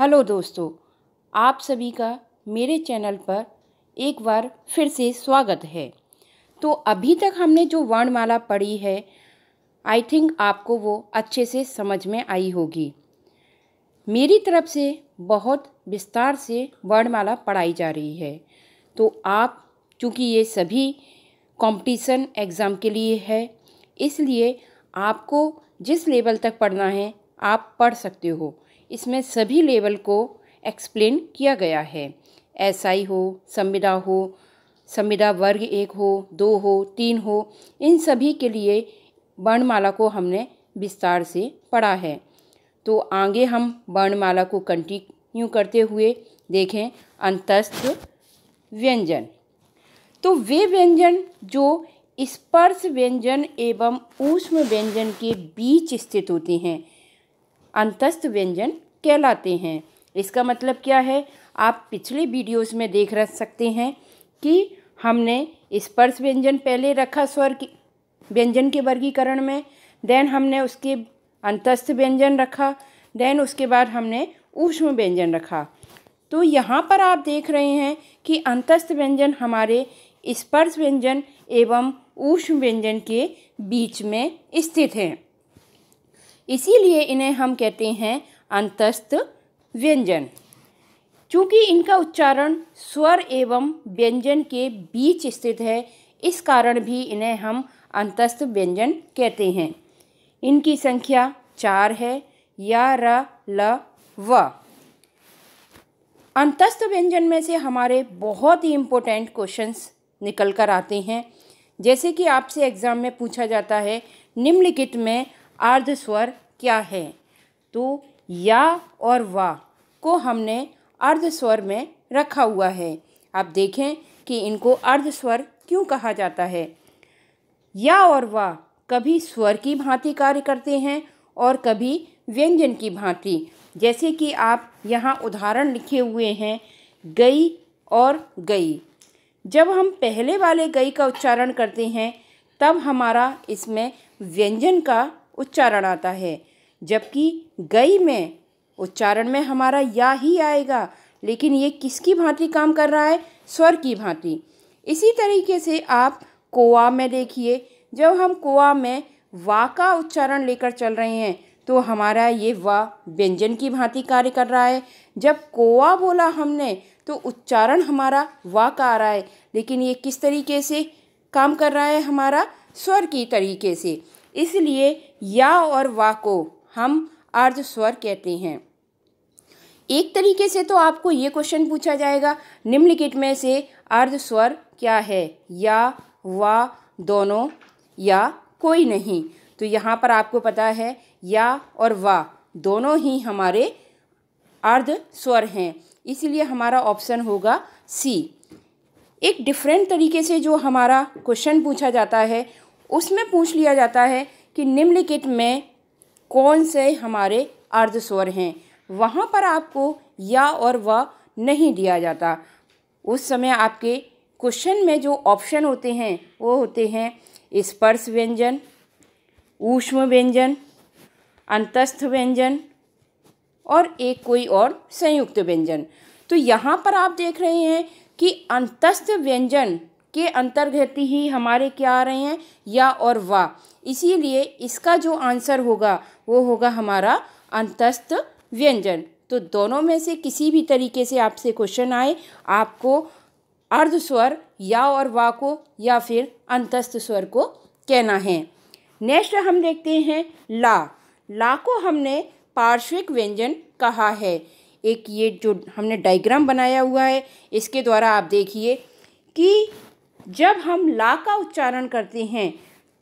hello दोस्तों आप सभी का मेरे चैनल पर एक बार फिर से स्वागत है तो अभी तक हमने जो वर्णमाला पढ़ी है आई थिंक आपको वो अच्छे से समझ में आई होगी मेरी तरफ से बहुत विस्तार से वर्णमाला पढ़ाई जा रही है तो आप चूँकि ये सभी कंपटीशन एग्ज़ाम के लिए है इसलिए आपको जिस लेवल तक पढ़ना है आप पढ़ सकते हो इसमें सभी लेवल को एक्सप्लेन किया गया है एसआई हो संविदा हो संविदा वर्ग एक हो दो हो तीन हो इन सभी के लिए वर्णमाला को हमने विस्तार से पढ़ा है तो आगे हम वर्णमाला को कंटिन्यू करते हुए देखें अंतस्थ व्यंजन तो वे व्यंजन जो स्पर्श व्यंजन एवं ऊष्म व्यंजन के बीच स्थित होते हैं अंतस्थ व्यंजन कहलाते हैं इसका मतलब क्या है आप पिछले वीडियोस में देख रख सकते हैं कि हमने स्पर्श व्यंजन पहले रखा स्वर के व्यंजन के वर्गीकरण में देन हमने उसके अंतस्थ व्यंजन रखा देन उसके बाद हमने ऊष्म व्यंजन रखा तो यहाँ पर आप देख रहे हैं कि अंतस्थ व्यंजन हमारे स्पर्श व्यंजन एवं ऊष्म व्यंजन के बीच में स्थित हैं इसीलिए इन्हें हम कहते हैं अंतस्थ व्यंजन चूँकि इनका उच्चारण स्वर एवं व्यंजन के बीच स्थित है इस कारण भी इन्हें हम अंतस्थ व्यंजन कहते हैं इनकी संख्या चार है या र ल व अंतस्थ व्यंजन में से हमारे बहुत ही इम्पोर्टेंट क्वेश्चंस निकल कर आते हैं जैसे कि आपसे एग्ज़ाम में पूछा जाता है निम्नलिखित में अर्ध स्वर क्या है तो या और वा को हमने अर्ध स्वर में रखा हुआ है आप देखें कि इनको अर्ध स्वर क्यों कहा जाता है या और वा कभी स्वर की भांति कार्य करते हैं और कभी व्यंजन की भांति जैसे कि आप यहाँ उदाहरण लिखे हुए हैं गई और गई जब हम पहले वाले गई का उच्चारण करते हैं तब हमारा इसमें व्यंजन का उच्चारण आता है जबकि गई में उच्चारण में हमारा या ही आएगा लेकिन ये किसकी भांति काम कर रहा है स्वर की भांति इसी तरीके से आप कोआ में देखिए जब हम कोआ में वा का उच्चारण लेकर चल रहे हैं तो हमारा ये वा व्यंजन की भांति कार्य कर रहा है जब कोआ बोला हमने तो उच्चारण हमारा वा का आ रहा है लेकिन ये किस तरीके से काम कर रहा है हमारा स्वर की तरीके से इसलिए या और वा को हम अर्ध स्वर कहते हैं एक तरीके से तो आपको ये क्वेश्चन पूछा जाएगा निम्नलिखित में से अर्ध स्वर क्या है या वा दोनों या कोई नहीं तो यहाँ पर आपको पता है या और वा दोनों ही हमारे अर्ध स्वर हैं इसलिए हमारा ऑप्शन होगा सी एक डिफरेंट तरीके से जो हमारा क्वेश्चन पूछा जाता है उसमें पूछ लिया जाता है कि निम्नलिखित में कौन से हमारे अर्धस्वर हैं वहाँ पर आपको या और व नहीं दिया जाता उस समय आपके क्वेश्चन में जो ऑप्शन होते हैं वो होते हैं स्पर्श व्यंजन ऊष्म व्यंजन अंतस्थ व्यंजन और एक कोई और संयुक्त व्यंजन तो यहाँ पर आप देख रहे हैं कि अंतस्थ व्यंजन के अंतर्गत ही हमारे क्या आ रहे हैं या और वा इसीलिए इसका जो आंसर होगा वो होगा हमारा अंतस्थ व्यंजन तो दोनों में से किसी भी तरीके से आपसे क्वेश्चन आए आपको अर्ध स्वर या और वा को या फिर अंतस्थ स्वर को कहना है नेक्स्ट हम देखते हैं ला ला को हमने पार्श्विक व्यंजन कहा है एक ये जो हमने डायग्राम बनाया हुआ है इसके द्वारा आप देखिए कि जब हम ला का उच्चारण करते हैं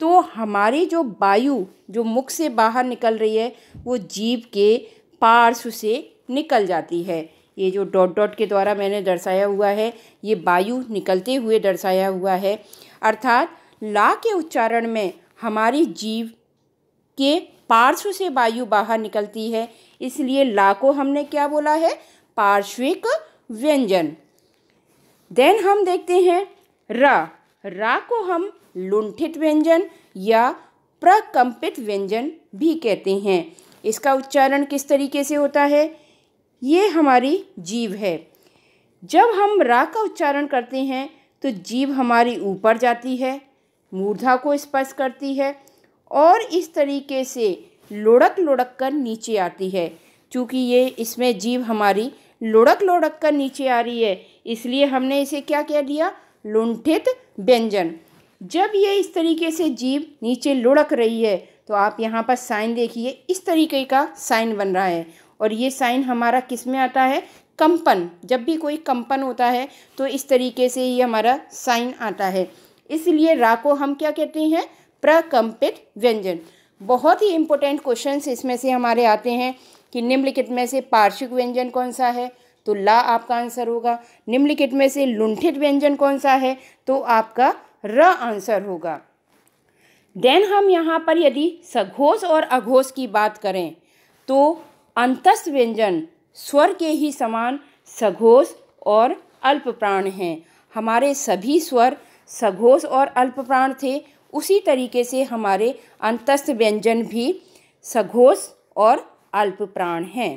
तो हमारी जो वायु जो मुख से बाहर निकल रही है वो जीव के पार्श्व से निकल जाती है ये जो डॉट डॉट के द्वारा मैंने दर्शाया हुआ है ये वायु निकलते हुए दर्शाया हुआ है अर्थात ला के उच्चारण में हमारी जीव के पार्श्व से वायु बाहर निकलती है इसलिए ला को हमने क्या बोला है पार्श्विक व्यंजन देन हम देखते हैं रा रा को हम लुंठित व्यंजन या प्रकंपित व्यंजन भी कहते हैं इसका उच्चारण किस तरीके से होता है ये हमारी जीव है जब हम रा का उच्चारण करते हैं तो जीव हमारी ऊपर जाती है मूर्धा को स्पर्श करती है और इस तरीके से लुढ़क लुढ़क कर नीचे आती है क्योंकि ये इसमें जीव हमारी लुढ़क लुढ़क कर नीचे आ रही है इसलिए हमने इसे क्या कह दिया लुंठित व्यंजन जब ये इस तरीके से जीव नीचे लुढ़क रही है तो आप यहाँ पर साइन देखिए इस तरीके का साइन बन रहा है और ये साइन हमारा किस में आता है कंपन जब भी कोई कंपन होता है तो इस तरीके से ही हमारा साइन आता है इसलिए रा को हम क्या कहते हैं प्रकंपित व्यंजन बहुत ही इम्पोर्टेंट क्वेश्चन इसमें से हमारे आते हैं कि निम्नलिखित में से पार्श्विक व्यंजन कौन सा है तो ला आपका आंसर होगा निम्नलिखित में से लुंठित व्यंजन कौन सा है तो आपका र आंसर होगा देन हम यहाँ पर यदि सघोष और अघोष की बात करें तो अंतस्थ व्यंजन स्वर के ही समान सघोष और अल्प प्राण हैं हमारे सभी स्वर सघोष और अल्प प्राण थे उसी तरीके से हमारे अंतस्थ व्यंजन भी सघोष और अल्प प्राण हैं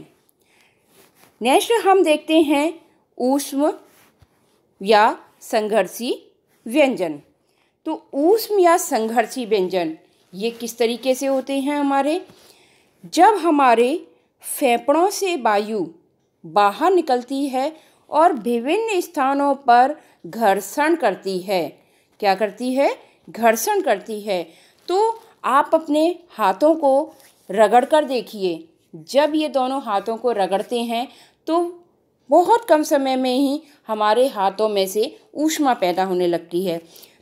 नेक्स्ट हम देखते हैं ऊष्म या संघर्षी व्यंजन तो ऊष्म या संघर्षी व्यंजन ये किस तरीके से होते हैं हमारे जब हमारे फेफड़ों से वायु बाहर निकलती है और विभिन्न स्थानों पर घर्षण करती है क्या करती है घर्षण करती है तो आप अपने हाथों को रगड़ कर देखिए जब ये दोनों हाथों को रगड़ते हैं तो बहुत कम समय में ही हमारे हाथों में से ऊष्मा पैदा होने लगती है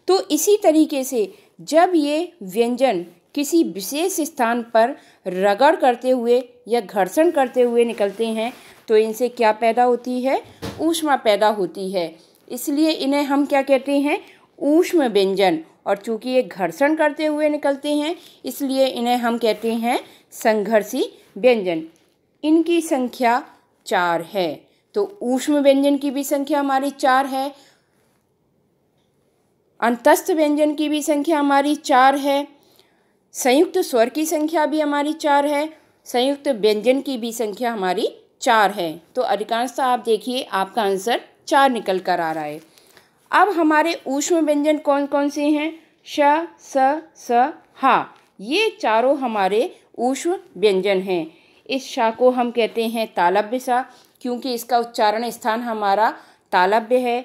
तो इसी तरीके से जब ये व्यंजन किसी विशेष स्थान पर रगड़ करते हुए या घर्षण करते हुए निकलते हैं तो इनसे क्या पैदा होती है ऊष्मा पैदा होती है इसलिए इन्हें हम क्या कहते हैं ऊष्म व्यंजन और चूँकि ये घर्षण करते हुए निकलते हैं इसलिए इन्हें हम कहते हैं संघर्षी व्यंजन इनकी संख्या चार है तो ऊष्म व्यंजन की भी संख्या हमारी चार है अंतस्थ व्यंजन की भी संख्या हमारी चार है संयुक्त स्वर की संख्या भी हमारी चार है संयुक्त व्यंजन की भी संख्या हमारी चार है तो अधिकांशतः आप देखिए आपका आंसर चार निकल कर आ रहा है अब हमारे ऊष्म व्यंजन कौन कौन से हैं श स स हा ये चारों हमारे ऊष्व व्यंजन है इस शाह को हम कहते हैं तालब्य शाह क्योंकि इसका उच्चारण स्थान हमारा तालब्य है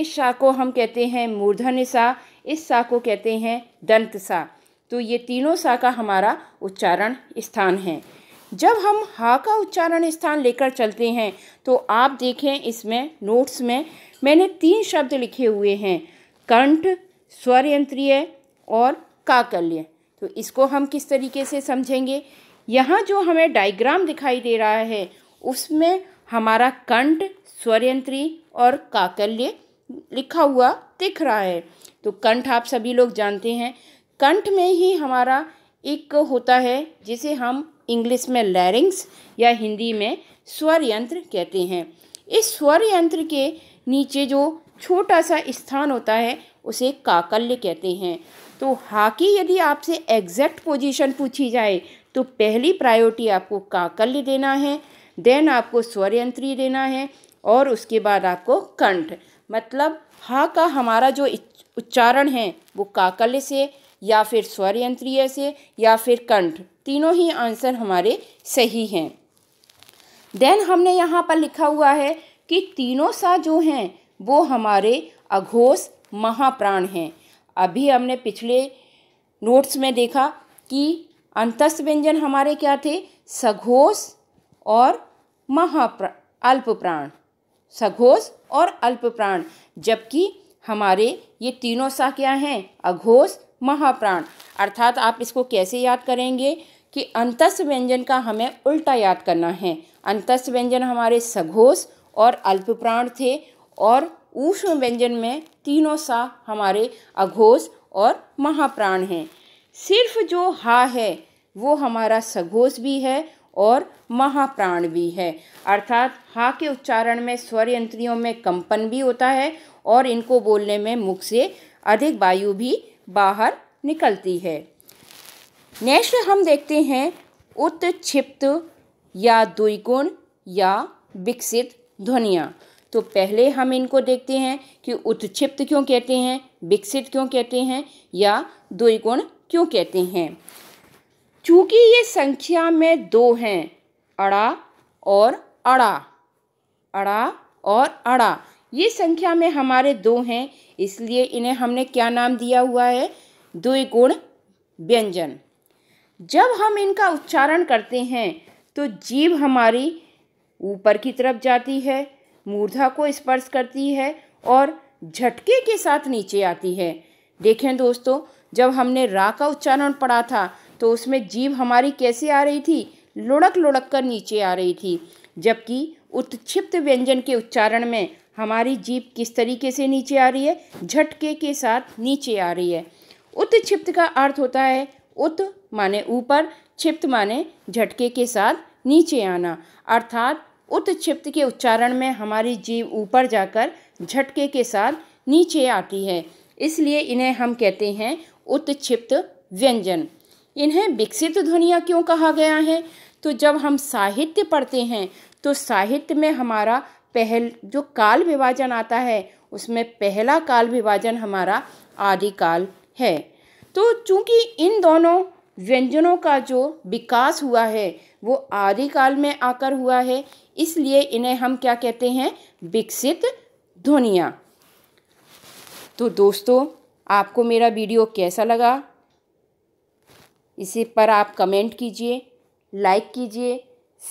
इस शाह को हम कहते हैं मूर्धन शाह इस शाह को कहते हैं दंत शाह तो ये तीनों शाह का हमारा उच्चारण स्थान है जब हम हा का उच्चारण स्थान लेकर चलते हैं तो आप देखें इसमें नोट्स में मैंने तीन शब्द लिखे हुए हैं कंठ स्वर यंत्रीय और काकल्य तो इसको हम किस तरीके से समझेंगे यहाँ जो हमें डायग्राम दिखाई दे रहा है उसमें हमारा कंठ स्वरयंत्री और काकल्य लिखा हुआ दिख रहा है तो कंठ आप सभी लोग जानते हैं कंठ में ही हमारा एक होता है जिसे हम इंग्लिश में लैरिंग्स या हिंदी में स्वर यंत्र कहते हैं इस स्वर यंत्र के नीचे जो छोटा सा स्थान होता है उसे काकल्य कहते हैं तो हाकी यदि आपसे एग्जैक्ट पोजीशन पूछी जाए तो पहली प्रायोरिटी आपको काकल्य देना है देन आपको स्वरयंत्री देना है और उसके बाद आपको कंठ मतलब हा का हमारा जो उच्चारण है वो काकल्य से या फिर स्वरयंत्रीय से या फिर कंठ तीनों ही आंसर हमारे सही हैं देन हमने यहाँ पर लिखा हुआ है कि तीनों सा जो हैं वो हमारे अघोष महाप्राण हैं अभी हमने पिछले नोट्स में देखा कि अंतस्थ व्यंजन हमारे क्या थे सघोष और महाप्र अल्प प्राण सघोष और अल्प प्राण जबकि हमारे ये तीनों सा क्या हैं अघोष महाप्राण अर्थात आप इसको कैसे याद करेंगे कि अंतस्थ व्यंजन का हमें उल्टा याद करना है अंतस्थ व्यंजन हमारे सघोष और अल्प प्राण थे और ऊष्म व्यंजन में तीनों सा हमारे अघोष और महाप्राण हैं सिर्फ जो हा है वो हमारा सघोष भी है और महाप्राण भी है अर्थात हा के उच्चारण में स्वर यंत्रियों में कंपन भी होता है और इनको बोलने में मुख से अधिक वायु भी बाहर निकलती है नेक्स्ट हम देखते हैं उत्क्षिप्त या द्विगुण या विकसित ध्वनियाँ तो पहले हम इनको देखते हैं कि उत्क्षिप्त क्यों कहते हैं विकसित क्यों कहते हैं या द्विगुण क्यों कहते हैं चूँकि ये संख्या में दो हैं अड़ा और अड़ा अड़ा और अड़ा ये संख्या में हमारे दो हैं इसलिए इन्हें हमने क्या नाम दिया हुआ है द्विगुण व्यंजन जब हम इनका उच्चारण करते हैं तो जीव हमारी ऊपर की तरफ जाती है मूर्धा को स्पर्श करती है और झटके के साथ नीचे आती है देखें दोस्तों जब हमने रा का उच्चारण पढ़ा था तो उसमें जीव हमारी कैसे आ रही थी लुढ़क लुढ़क कर नीचे आ रही थी जबकि उत्क्षिप्त व्यंजन के उच्चारण में हमारी जीव किस तरीके से नीचे आ रही है झटके के साथ नीचे आ रही है उत्क्षिप्त का अर्थ होता है उत माने ऊपर क्षिप्त माने झटके के साथ नीचे आना अर्थात उत्क्षिप्त के उच्चारण में हमारी जीव ऊपर जाकर झटके के साथ नीचे आती है इसलिए इन्हें हम कहते हैं उत्क्षिप्त व्यंजन इन्हें विकसित ध्वनिया क्यों कहा गया है तो जब हम साहित्य पढ़ते हैं तो साहित्य में हमारा पहल जो काल विभाजन आता है उसमें पहला काल विभाजन हमारा आदिकाल है तो चूंकि इन दोनों व्यंजनों का जो विकास हुआ है वो आदिकाल में आकर हुआ है इसलिए इन्हें हम क्या कहते हैं विकसित ध्वनियाँ तो दोस्तों आपको मेरा वीडियो कैसा लगा इसी पर आप कमेंट कीजिए लाइक कीजिए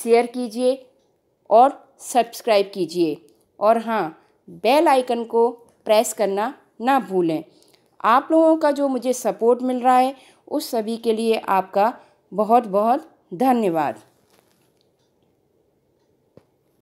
शेयर कीजिए और सब्सक्राइब कीजिए और हाँ बेल आइकन को प्रेस करना ना भूलें आप लोगों का जो मुझे सपोर्ट मिल रहा है उस सभी के लिए आपका बहुत बहुत धन्यवाद